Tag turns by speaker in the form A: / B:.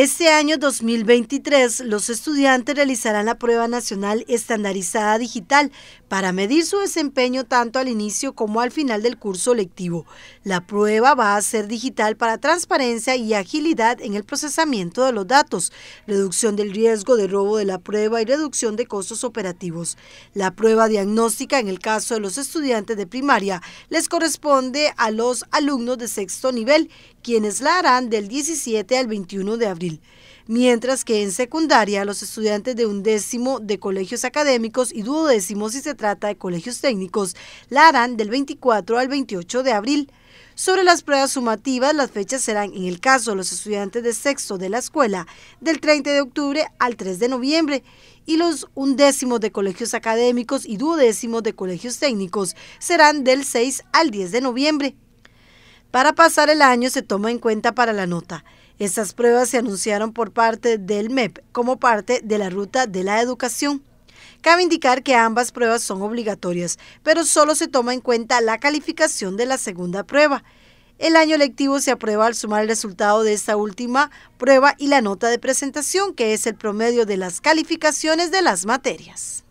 A: Este año 2023, los estudiantes realizarán la prueba nacional estandarizada digital para medir su desempeño tanto al inicio como al final del curso lectivo. La prueba va a ser digital para transparencia y agilidad en el procesamiento de los datos, reducción del riesgo de robo de la prueba y reducción de costos operativos. La prueba diagnóstica, en el caso de los estudiantes de primaria, les corresponde a los alumnos de sexto nivel, quienes la harán del 17 al 21 de abril mientras que en secundaria los estudiantes de undécimo de colegios académicos y duodécimo si se trata de colegios técnicos la harán del 24 al 28 de abril. Sobre las pruebas sumativas, las fechas serán, en el caso de los estudiantes de sexto de la escuela, del 30 de octubre al 3 de noviembre, y los undécimos de colegios académicos y duodécimos de colegios técnicos serán del 6 al 10 de noviembre. Para pasar el año se toma en cuenta para la nota. Estas pruebas se anunciaron por parte del MEP como parte de la ruta de la educación. Cabe indicar que ambas pruebas son obligatorias, pero solo se toma en cuenta la calificación de la segunda prueba. El año lectivo se aprueba al sumar el resultado de esta última prueba y la nota de presentación, que es el promedio de las calificaciones de las materias.